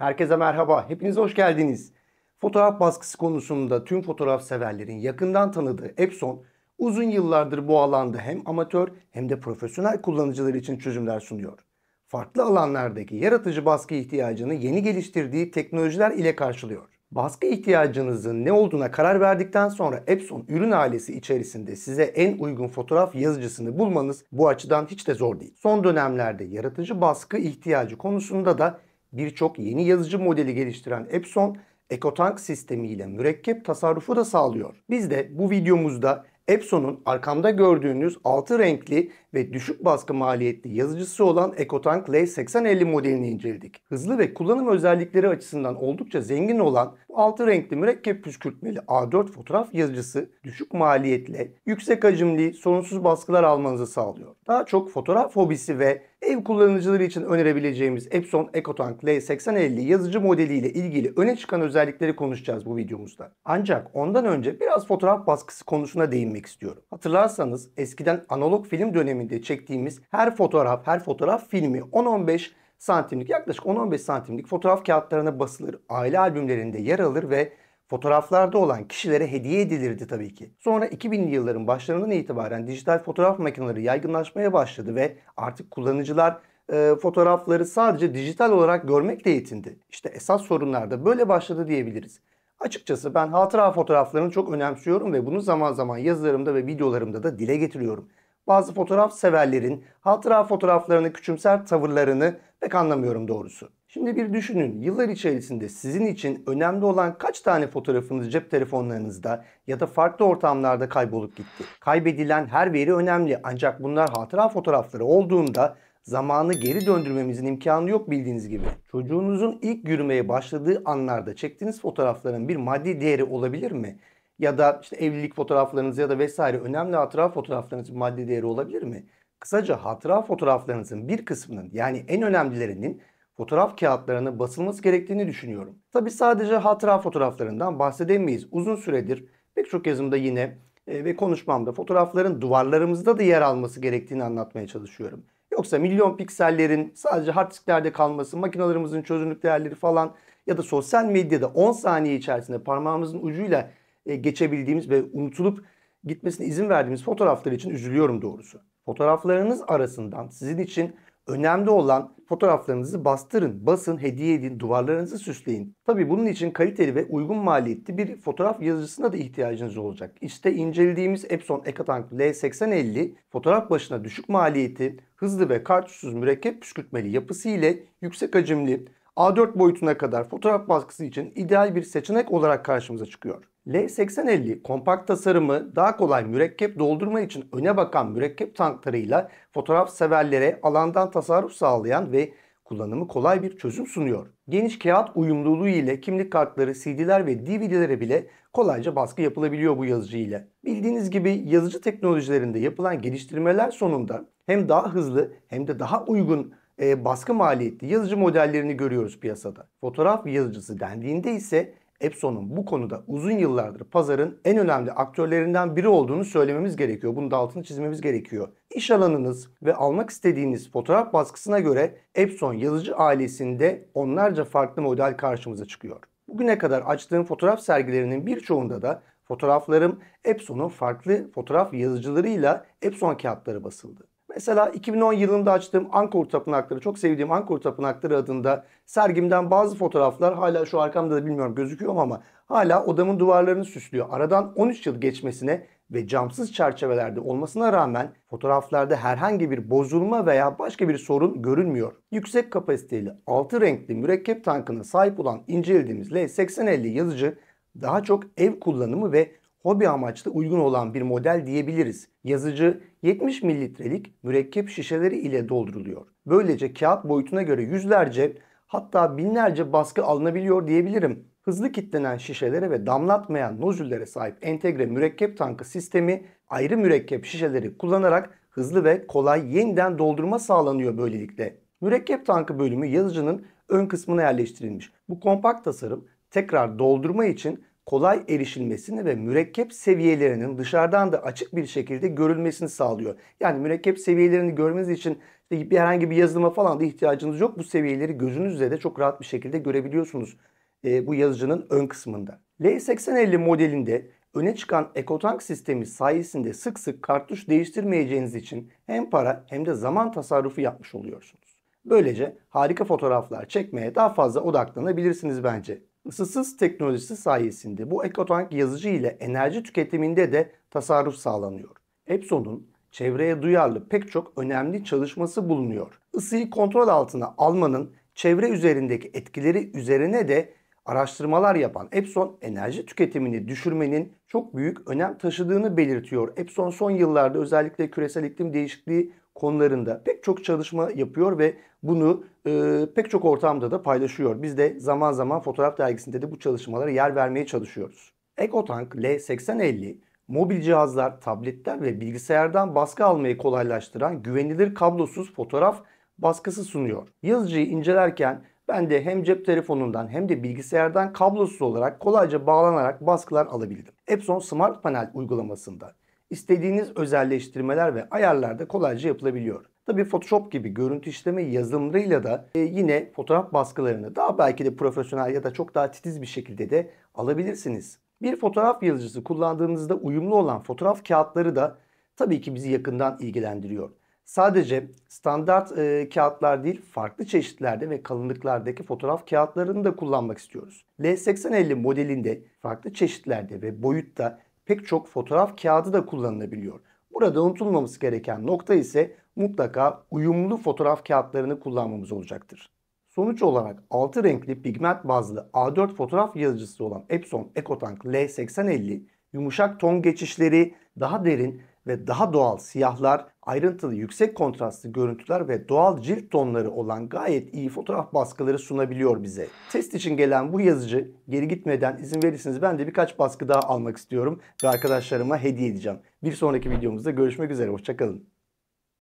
Herkese merhaba, hepiniz hoş geldiniz. Fotoğraf baskısı konusunda tüm fotoğraf severlerin yakından tanıdığı Epson, uzun yıllardır bu alanda hem amatör hem de profesyonel kullanıcılar için çözümler sunuyor. Farklı alanlardaki yaratıcı baskı ihtiyacını yeni geliştirdiği teknolojiler ile karşılıyor. Baskı ihtiyacınızın ne olduğuna karar verdikten sonra Epson ürün ailesi içerisinde size en uygun fotoğraf yazıcısını bulmanız bu açıdan hiç de zor değil. Son dönemlerde yaratıcı baskı ihtiyacı konusunda da birçok yeni yazıcı modeli geliştiren Epson, EcoTank sistemiyle mürekkep tasarrufu da sağlıyor. Biz de bu videomuzda Epson'un arkamda gördüğünüz altı renkli ve düşük baskı maliyetli yazıcısı olan EcoTank L8050 modelini inceledik. Hızlı ve kullanım özellikleri açısından oldukça zengin olan bu altı renkli mürekkep püskürtmeli A4 fotoğraf yazıcısı düşük maliyetle yüksek hacimli sorunsuz baskılar almanızı sağlıyor. Daha çok fotoğraf hobisi ve ev kullanıcıları için önerebileceğimiz Epson EcoTank L8050 yazıcı modeliyle ilgili öne çıkan özellikleri konuşacağız bu videomuzda. Ancak ondan önce biraz fotoğraf baskısı konusuna değinmek istiyorum. Hatırlarsanız eskiden analog film döneminde çektiğimiz her fotoğraf her fotoğraf filmi 10-15 santimlik yaklaşık 10-15 santimlik fotoğraf kağıtlarına basılır, aile albümlerinde yer alır ve fotoğraflarda olan kişilere hediye edilirdi tabii ki. Sonra 2000'li yılların başlarından itibaren dijital fotoğraf makineleri yaygınlaşmaya başladı ve artık kullanıcılar e, fotoğrafları sadece dijital olarak görmekle yetindi. İşte esas sorunlar da böyle başladı diyebiliriz. Açıkçası ben hatıra fotoğraflarını çok önemsiyorum ve bunu zaman zaman yazılarımda ve videolarımda da dile getiriyorum bazı fotoğraf severlerin hatıra fotoğraflarını küçümser tavırlarını pek anlamıyorum doğrusu. Şimdi bir düşünün yıllar içerisinde sizin için önemli olan kaç tane fotoğrafınız cep telefonlarınızda ya da farklı ortamlarda kaybolup gitti. Kaybedilen her veri önemli ancak bunlar hatıra fotoğrafları olduğunda zamanı geri döndürmemizin imkanı yok bildiğiniz gibi. Çocuğunuzun ilk yürümeye başladığı anlarda çektiğiniz fotoğrafların bir maddi değeri olabilir mi? ya da işte evlilik fotoğraflarınız ya da vesaire önemli hatıra fotoğraflarınızın maddi değeri olabilir mi? Kısaca hatıra fotoğraflarınızın bir kısmının yani en önemlilerinin fotoğraf kağıtlarının basılması gerektiğini düşünüyorum. Tabi sadece hatıra fotoğraflarından bahsedemeyiz. Uzun süredir pek çok yazımda yine e, ve konuşmamda fotoğrafların duvarlarımızda da yer alması gerektiğini anlatmaya çalışıyorum. Yoksa milyon piksellerin sadece hard disklerde kalması, makinalarımızın çözünürlük değerleri falan ya da sosyal medyada 10 saniye içerisinde parmağımızın ucuyla e, geçebildiğimiz ve unutulup gitmesine izin verdiğimiz fotoğraflar için üzülüyorum doğrusu. Fotoğraflarınız arasından sizin için önemli olan fotoğraflarınızı bastırın, basın, hediye edin, duvarlarınızı süsleyin. Tabii bunun için kaliteli ve uygun maliyetli bir fotoğraf yazıcısına da ihtiyacınız olacak. İşte incelediğimiz Epson Ecotank L8050 fotoğraf başına düşük maliyeti, hızlı ve kartuşsuz mürekkep püskürtmeli yapısı ile yüksek hacimli A4 boyutuna kadar fotoğraf baskısı için ideal bir seçenek olarak karşımıza çıkıyor. L8050 kompakt tasarımı daha kolay mürekkep doldurma için öne bakan mürekkep tanklarıyla fotoğraf severlere alandan tasarruf sağlayan ve kullanımı kolay bir çözüm sunuyor. Geniş kağıt uyumluluğu ile kimlik kartları, CD'ler ve DVD'lere bile kolayca baskı yapılabiliyor bu yazıcı ile. Bildiğiniz gibi yazıcı teknolojilerinde yapılan geliştirmeler sonunda hem daha hızlı hem de daha uygun e, baskı maliyetli yazıcı modellerini görüyoruz piyasada. Fotoğraf yazıcısı dendiğinde ise Epson'un bu konuda uzun yıllardır pazarın en önemli aktörlerinden biri olduğunu söylememiz gerekiyor. Bunu da altını çizmemiz gerekiyor. İş alanınız ve almak istediğiniz fotoğraf baskısına göre Epson yazıcı ailesinde onlarca farklı model karşımıza çıkıyor. Bugüne kadar açtığım fotoğraf sergilerinin birçoğunda da fotoğraflarım Epson'un farklı fotoğraf yazıcılarıyla Epson kağıtları basıldı. Mesela 2010 yılında açtığım Angkor Tapınakları, çok sevdiğim Angkor Tapınakları adında sergimden bazı fotoğraflar hala şu arkamda da bilmiyorum gözüküyor ama hala odamın duvarlarını süslüyor. Aradan 13 yıl geçmesine ve camsız çerçevelerde olmasına rağmen fotoğraflarda herhangi bir bozulma veya başka bir sorun görünmüyor. Yüksek kapasiteli 6 renkli mürekkep tankına sahip olan incelediğimiz L8050 yazıcı daha çok ev kullanımı ve hobi amaçlı uygun olan bir model diyebiliriz. Yazıcı 70 mililitrelik mürekkep şişeleri ile dolduruluyor. Böylece kağıt boyutuna göre yüzlerce hatta binlerce baskı alınabiliyor diyebilirim. Hızlı kitlenen şişelere ve damlatmayan nozüllere sahip entegre mürekkep tankı sistemi ayrı mürekkep şişeleri kullanarak hızlı ve kolay yeniden doldurma sağlanıyor böylelikle. Mürekkep tankı bölümü yazıcının ön kısmına yerleştirilmiş. Bu kompakt tasarım tekrar doldurma için kolay erişilmesini ve mürekkep seviyelerinin dışarıdan da açık bir şekilde görülmesini sağlıyor. Yani mürekkep seviyelerini görmeniz için bir herhangi bir yazılıma falan da ihtiyacınız yok. Bu seviyeleri gözünüzle de çok rahat bir şekilde görebiliyorsunuz e, bu yazıcının ön kısmında. L8050 modelinde öne çıkan ekotank sistemi sayesinde sık sık kartuş değiştirmeyeceğiniz için hem para hem de zaman tasarrufu yapmış oluyorsunuz. Böylece harika fotoğraflar çekmeye daha fazla odaklanabilirsiniz bence. Isısız teknolojisi sayesinde bu ekotank yazıcı ile enerji tüketiminde de tasarruf sağlanıyor. Epson'un çevreye duyarlı pek çok önemli çalışması bulunuyor. Isıyı kontrol altına almanın çevre üzerindeki etkileri üzerine de araştırmalar yapan Epson enerji tüketimini düşürmenin çok büyük önem taşıdığını belirtiyor. Epson son yıllarda özellikle küresel iklim değişikliği konularında pek çok çalışma yapıyor ve bunu e, pek çok ortamda da paylaşıyor. Biz de zaman zaman fotoğraf dergisinde de bu çalışmalara yer vermeye çalışıyoruz. EcoTank L8050 mobil cihazlar, tabletler ve bilgisayardan baskı almayı kolaylaştıran güvenilir kablosuz fotoğraf baskısı sunuyor. Yazıcıyı incelerken ben de hem cep telefonundan hem de bilgisayardan kablosuz olarak kolayca bağlanarak baskılar alabildim. Epson Smart Panel uygulamasında istediğiniz özelleştirmeler ve ayarlar da kolayca yapılabiliyor. Tabii Photoshop gibi görüntü işleme yazılımlarıyla da e, yine fotoğraf baskılarını daha belki de profesyonel ya da çok daha titiz bir şekilde de alabilirsiniz. Bir fotoğraf yazıcısı kullandığımızda uyumlu olan fotoğraf kağıtları da tabii ki bizi yakından ilgilendiriyor. Sadece standart e, kağıtlar değil farklı çeşitlerde ve kalınlıklardaki fotoğraf kağıtlarını da kullanmak istiyoruz. L8050 modelinde farklı çeşitlerde ve boyutta pek çok fotoğraf kağıdı da kullanılabiliyor. Burada unutulmaması gereken nokta ise mutlaka uyumlu fotoğraf kağıtlarını kullanmamız olacaktır. Sonuç olarak altı renkli pigment bazlı A4 fotoğraf yazıcısı olan Epson EcoTank L8050 yumuşak ton geçişleri, daha derin ve daha doğal siyahlar, ayrıntılı yüksek kontrastlı görüntüler ve doğal cilt tonları olan gayet iyi fotoğraf baskıları sunabiliyor bize. Test için gelen bu yazıcı geri gitmeden izin verirsiniz, ben de birkaç baskı daha almak istiyorum ve arkadaşlarıma hediye edeceğim. Bir sonraki videomuzda görüşmek üzere, hoşçakalın.